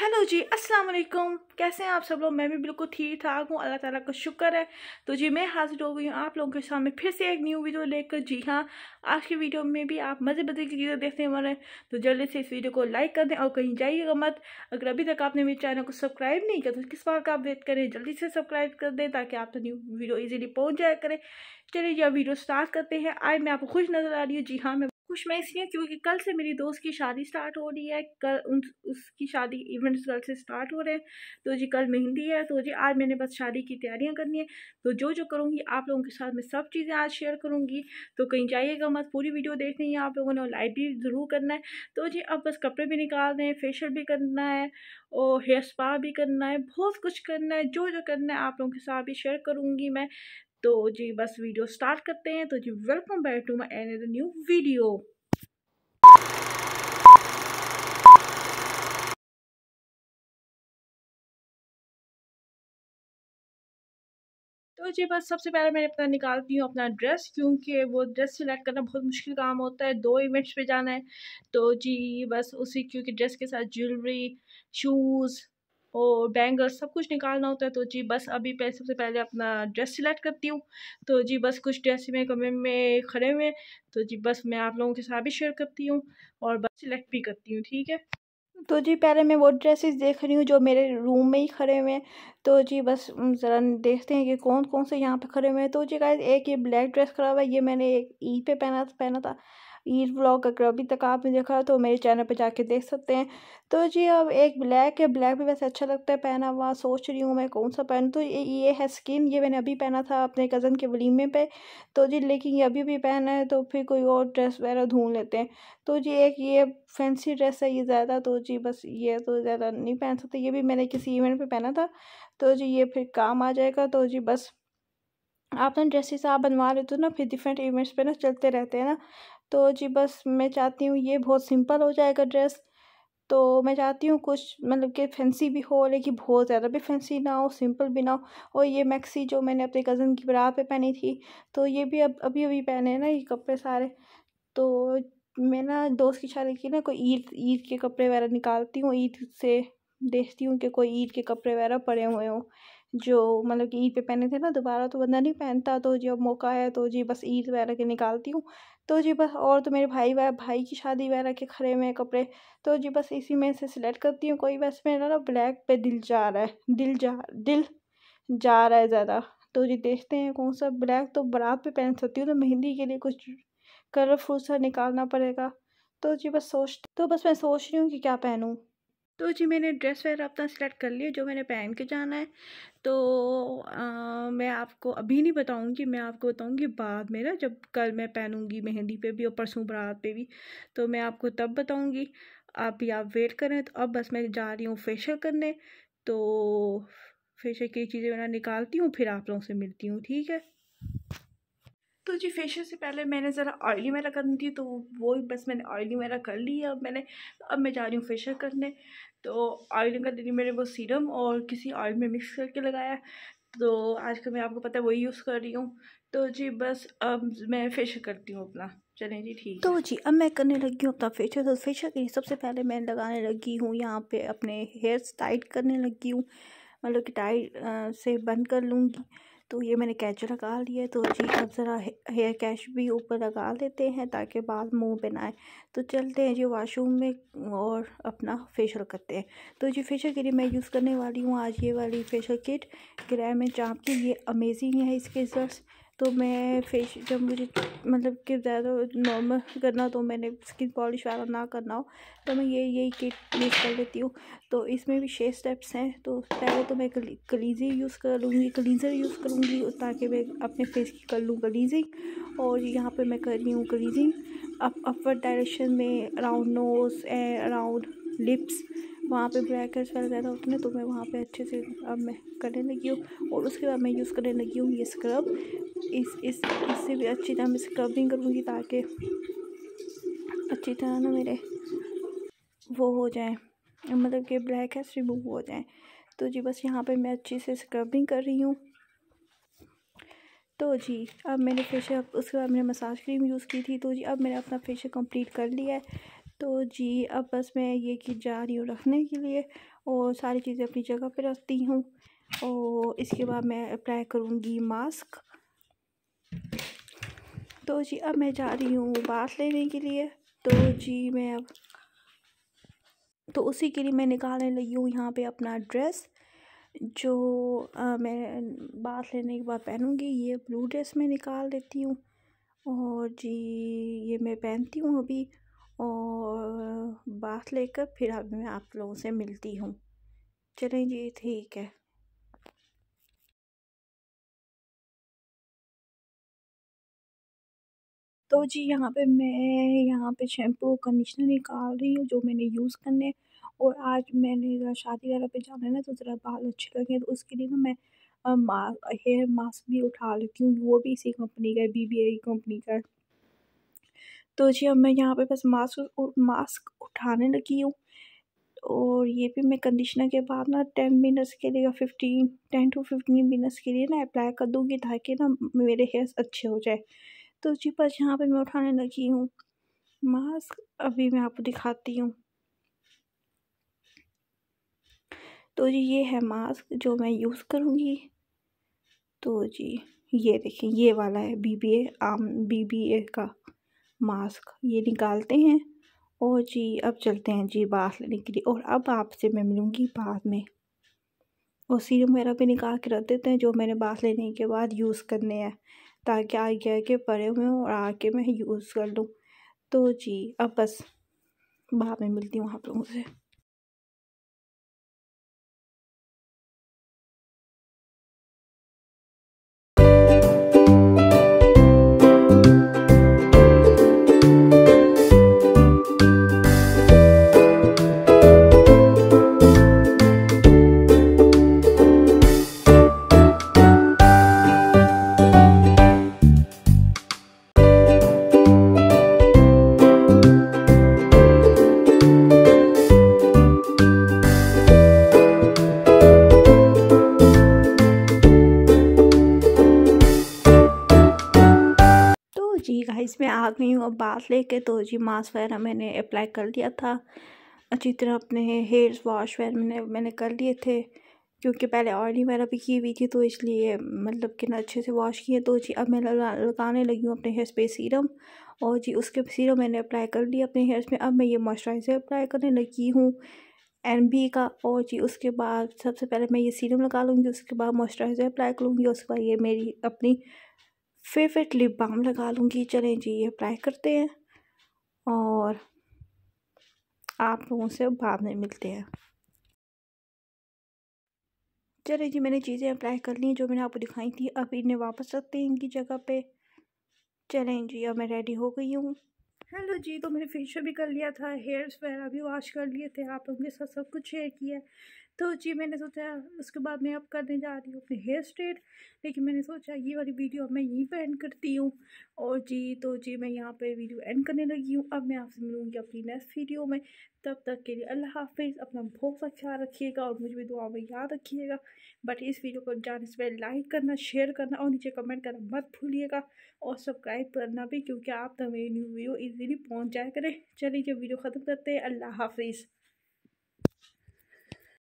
hello जी अस्सलाम वालेकुम कैसे हैं आप सब लोग मैं भी बिल्कुल ठीक ठाक हूँ अल्लाह ताला का शुक्र है तो जी मैं हाजिर हो गई हूँ आप लोगों के सामने फिर से एक न्यू वीडियो लेकर जी हाँ आज की वीडियो में भी आप मज़े मज़े की चीज़ें देखने वाले हैं तो जल्दी से इस वीडियो को लाइक कर दें और कहीं जाइएगा मत अगर अभी तक आपने मेरे चैनल को सब्सक्राइब नहीं किया तो किस बार का आप वेट करें जल्दी से सब्सक्राइब कर दें ताकि आप तो न्यू वीडियो ईजिली पहुँच जाया करें चलिए यह वीडियो स्टार्ट करते हैं आज मैं आपको खुश नज़र आ रही हूँ जी हाँ मैं खुश मैं इसलिए क्योंकि कल से मेरी दोस्त की शादी स्टार्ट हो रही है कल उन उसकी शादी इवेंट्स कल से स्टार्ट हो रहे हैं तो जी कल मेहंदी है तो जी आज मैंने बस शादी की तैयारियां करनी है तो जो जो करूँगी आप लोगों के साथ मैं सब चीज़ें आज शेयर करूँगी तो कहीं जाइएगा मत पूरी वीडियो देखनी है आप लोगों ने लाइट भी ज़रूर करना है तो जी अब बस कपड़े भी निकालने हैं फेशियल भी करना है और हेयर स्पा भी करना है बहुत कुछ करना है जो जो करना है आप लोगों के साथ भी शेयर करूँगी मैं तो जी बस वीडियो स्टार्ट करते हैं तो जी welcome back to my an new video तो जी बस सबसे पहले मैंने अपना निकालती हूँ अपना ड्रेस क्योंकि वो ड्रेस सिलेक्ट करना बहुत मुश्किल काम होता है दो इवेंट्स पे जाना है तो जी बस उसी क्योंकि ड्रेस के साथ ज्वेलरी शूज़ और बैंगल्स सब कुछ निकालना होता है तो जी बस अभी पहले सबसे पहले अपना ड्रेस सिलेक्ट करती हूँ तो जी बस कुछ ड्रेस में कमरे में खड़े हुए तो जी बस मैं आप लोगों के साथ भी शेयर करती हूँ और बस सिलेक्ट भी करती हूँ ठीक है तो जी पहले मैं वो ड्रेसेस देख रही हूँ जो मेरे रूम में ही खड़े हुए हैं तो जी बस ज़रा देखते हैं कि कौन कौन से यहाँ पे खड़े हुए हैं तो जी गाइस एक ये ब्लैक ड्रेस खड़ा हुआ है ये मैंने एक ईद पे पहना पहना था ईद ब्लॉग अगर अभी तक आपने देखा तो मेरे चैनल पर जाके देख सकते हैं तो जी अब एक ब्लैक है ब्लैक भी वैसे अच्छा लगता है पहना हुआ सोच रही हूँ मैं कौन सा पहनूँ तो ये ये है स्किन ये मैंने अभी पहना था अपने कज़न के वलीमे पे तो जी लेकिन ये अभी भी पहना है तो फिर कोई और ड्रेस वगैरह ढूंढ लेते हैं तो जी एक ये फैंसी ड्रेस है ये ज़्यादा तो जी बस ये तो ज़्यादा नहीं पहन सकते ये भी मैंने किसी इवेंट पर पहना था तो जी ये फिर काम आ जाएगा तो जी बस आप ना ड्रेसिस आप बनवा लेते हो तो ना फिर डिफरेंट इवेंट्स पे ना चलते रहते हैं ना तो जी बस मैं चाहती हूँ ये बहुत सिंपल हो जाएगा ड्रेस तो मैं चाहती हूँ कुछ मतलब कि फैंसी भी हो लेकिन बहुत ज़्यादा भी फैंसी ना हो सिंपल भी ना हो और ये मैक्सी जो मैंने अपने कज़न की बरा पे पहनी थी तो ये भी अब अभी अभी पहने हैं ना ये कपड़े सारे तो मैं ना दोस्त की शादी की ना कोई ईद ईद के कपड़े वगैरह निकालती हूँ ईद से देखती हूँ कि कोई ईद के कपड़े वगैरह पड़े हुए हों जो मतलब कि ईद पे पहने थे ना दोबारा तो बंदा नहीं पहनता तो जब मौका आया तो जी बस ईद वगैरह के निकालती हूँ तो जी बस और तो मेरे भाई वह भाई की शादी वगैरह के खड़े में कपड़े तो जी बस इसी में से सिलेक्ट करती हूँ कोई बस मेरा ना ब्लैक पे दिल जा रहा है दिल जा दिल जा रहा है ज़्यादा तो जी देखते हैं कौन सा ब्लैक तो बारात पे पहन सकती हूँ तो मेहंदी के लिए कुछ कलरफुल सा निकालना पड़ेगा तो जी बस सोच तो बस मैं सोच रही हूँ कि क्या पहनूँ तो जी मैंने ड्रेस वगैरह अपना सिलेक्ट कर लिया जो मैंने पहन के जाना है तो आ, मैं आपको अभी नहीं बताऊंगी मैं आपको बताऊंगी बाद में ना जब कल मैं पहनूंगी मेहंदी पे भी और परसों बरात पे भी तो मैं आपको तब बताऊंगी आप, या वेट करें तो अब बस मैं जा रही हूँ फेशियल करने तो फेशियल की चीज़ें मैं निकालती हूँ फिर आप लोगों से मिलती हूँ ठीक है तो जी फेशियल से पहले मैंने ज़रा ऑयली मेरा करनी थी तो वो बस मैंने ऑयली मेरा कर लिया अब मैंने अब मैं जा रही हूँ फेशियल करने तो ऑयलिंग करने दी मैंने वो सीरम और किसी ऑयल में मिक्स करके लगाया तो आजकल मैं आपको पता है वही यूज़ कर रही हूँ तो जी बस अब मैं फेशियल करती हूँ अपना चलें जी ठीक तो जी अब मैं करने लगी हूँ अपना फेशियल तो फेशियल के लिए सबसे पहले मैं लगाने लगी हूँ यहाँ पे अपने हेयर टाइट करने लगी हूँ मतलब कि टाइट से बंद कर लूँगी तो ये मैंने कैच लगा लिया तो जी अब ज़रा हेयर कैच भी ऊपर लगा देते हैं ताकि बाल मुंह पे ना आए तो चलते हैं जी वाशरूम में और अपना फेशियल करते हैं तो जी फेशियल के लिए मैं यूज़ करने वाली हूँ आज ये वाली फेशियल किट ग्रह में चाँप की ये अमेजिंग है इसके रिजल्ट तो मैं फेश जब मुझे मतलब कि ज़्यादा नॉर्मल करना तो मैंने स्किन पॉलिश वाला ना करना हो तो मैं ये यही किट यूज़ कर लेती हूँ तो इसमें भी छः स्टेप्स हैं तो पहले तो मैं कलीजी यूज़ कर लूँगी कलीज़र यूज़ करूँगी ताकि मैं अपने फेस की कर लूँ कलीजिंग और यहाँ पर मैं कर रही हूँ कलीजिंग अप अपवर्ड डायरेक्शन में around nose and around lips वहाँ पे ब्लैक वगैरह ज़्यादा होते हैं तो मैं वहाँ पे अच्छे से अब मैं करने लगी हूँ और उसके बाद मैं यूज़ करने लगी हूँ ये स्क्रब इस इस इससे भी अच्छी तरह मैं स्क्रबिंग करूँगी ताकि अच्छी तरह ना मेरे वो हो जाए मतलब कि ब्लैक हेड्स रिमूव हो जाए तो जी बस यहाँ पे मैं अच्छी से स्क्रबिंग कर रही हूँ तो जी अब मैंने फेशियल उसके बाद मैंने मसाज क्रीम यूज़ की थी तो जी अब मैंने अपना फेशियल कंप्लीट कर लिया है तो जी अब बस मैं ये की जा रही हूँ रखने के लिए और सारी चीज़ें अपनी जगह पे रखती हूँ और इसके बाद मैं अप्लाई करूँगी मास्क तो जी अब मैं जा रही हूँ बात लेने के लिए तो जी मैं अब तो उसी के लिए मैं निकालने लगी हूँ यहाँ पे अपना ड्रेस जो आ, मैं बात लेने के बाद पहनूँगी ये ब्लू ड्रेस मैं निकाल लेती हूँ और जी ये मैं पहनती हूँ अभी और बात लेकर फिर अब मैं आप लोगों से मिलती हूँ चलें जी ठीक है तो जी यहाँ पे मैं यहाँ पे शैम्पू कंडीशनर निकाल रही हूँ जो मैंने यूज़ करने और आज मैंने शादी वगैरह पे जाना है ना तो ज़रा बाल अच्छे लगे तो उसके लिए ना मैं मा हेयर मास्क भी उठा लेती हूँ वो भी इसी कंपनी का है बी आई कंपनी का है तो जी अब मैं यहाँ पे बस मास्क मास्क उठाने लगी हूँ और ये भी मैं कंडीशनर के बाद ना टेन मिनट्स के लिए या fifteen ten to fifteen minutes के लिए ना अप्लाई कर दूँगी ताकि ना मेरे हेयर्स अच्छे हो जाए तो जी बस यहाँ पे मैं उठाने लगी हूँ मास्क अभी मैं आपको दिखाती हूँ तो जी ये है मास्क जो मैं यूज़ करूँगी तो जी ये देखें ये वाला है बी बी ए आम बी बी ए का मास्क ये निकालते हैं और जी अब चलते हैं जी बात लेने के लिए और अब आपसे मैं मिलूँगी बाद में और सीरम वगैरह भी निकाल के रख देते हैं जो मैंने बात लेने के बाद यूज़ करने हैं ताकि आगे आगे पड़े हुए और आके मैं यूज़ कर लूँ तो जी अब बस बाद में मिलती हूँ आप लोगों से आ गई हूँ अब बात लेके तो जी मास्क वगैरह मैंने अप्लाई कर लिया था अच्छी तरह अपने हेयर वॉश वगैरह मैंने मैंने कर लिए थे क्योंकि पहले ऑयली वगैरह भी की हुई थी तो इसलिए मतलब कि ना अच्छे से वॉश किए तो जी अब मैं लगाने लगी हूँ अपने हेयर्स पे सीरम और जी उसके सीरम मैंने अप्लाई कर लिया अपने हेयर्स में अब मैं ये मॉइस्चराइज़र अप्लाई करने लगी हूँ एन बी का और जी उसके बाद सबसे पहले मैं ये सीरम लगा लूँगी उसके बाद मॉइस्चराइज़र अप्लाई करूँगी उसके बाद ये मेरी अपनी फेवरेट लिप बाम लगा लूँगी चलें जी ये अप्लाई करते हैं और आप लोगों से बाद में मिलते हैं चले जी मैंने चीज़ें अप्लाई कर ली जो मैंने आपको दिखाई थी अब इन्हें वापस रखते हैं इनकी जगह पे चलें जी अब मैं रेडी हो गई हूँ हेलो जी तो मैंने फेशियल भी कर लिया था हेयर्स वगैरह भी वॉश कर लिए थे आप लोगों के साथ सब कुछ शेयर किया तो जी मैंने सोचा उसके बाद मैं अब करने जा रही हूँ अपने हेयर स्ट्रेट लेकिन मैंने सोचा ये वाली वीडियो अब मैं यहीं पर एंड करती हूँ और जी तो जी मैं यहाँ पर वीडियो एंड करने लगी हूँ अब मैं आपसे मिलूँगी अपनी नेक्स्ट वीडियो में तब तक के लिए अल्लाह हाफिज़ अपना बहुत सा ख्याल रखिएगा और मुझे भी दुआ में याद रखिएगा बट इस वीडियो को जाने से पहले लाइक करना शेयर करना और नीचे कमेंट करना मत भूलिएगा और सब्सक्राइब करना भी क्योंकि आप तक मेरी न्यू वीडियो ईजिली पहुँच जाया करें चलिए वीडियो ख़त्म करते हैं अल्लाह हाफिज़